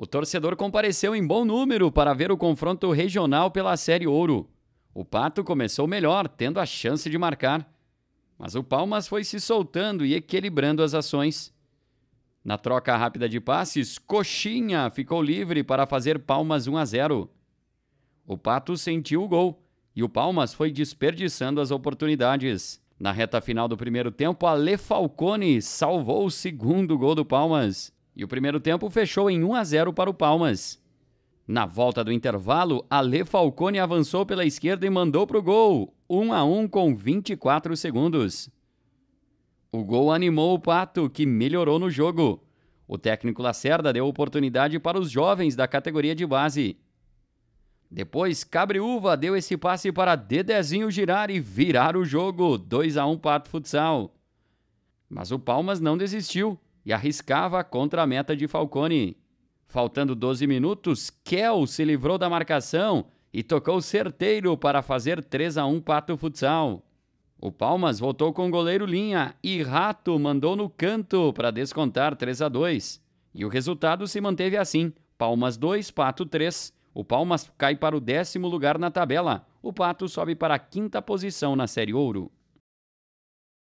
O torcedor compareceu em bom número para ver o confronto regional pela Série Ouro. O Pato começou melhor, tendo a chance de marcar, mas o Palmas foi se soltando e equilibrando as ações. Na troca rápida de passes, Coxinha ficou livre para fazer Palmas 1 a 0. O Pato sentiu o gol e o Palmas foi desperdiçando as oportunidades. Na reta final do primeiro tempo, Ale Falcone salvou o segundo gol do Palmas. E o primeiro tempo fechou em 1 a 0 para o Palmas. Na volta do intervalo, Ale Falcone avançou pela esquerda e mandou para o gol, 1 a 1 com 24 segundos. O gol animou o Pato, que melhorou no jogo. O técnico Lacerda deu oportunidade para os jovens da categoria de base. Depois, Cabriúva deu esse passe para Dedezinho girar e virar o jogo, 2 a 1 Pato Futsal. Mas o Palmas não desistiu e arriscava contra a meta de Falcone. Faltando 12 minutos, Kel se livrou da marcação e tocou certeiro para fazer 3 a 1 Pato Futsal. O Palmas voltou com o goleiro Linha e Rato mandou no canto para descontar 3 a 2. E o resultado se manteve assim: Palmas 2, Pato 3. O Palmas cai para o décimo lugar na tabela. O Pato sobe para a quinta posição na Série Ouro.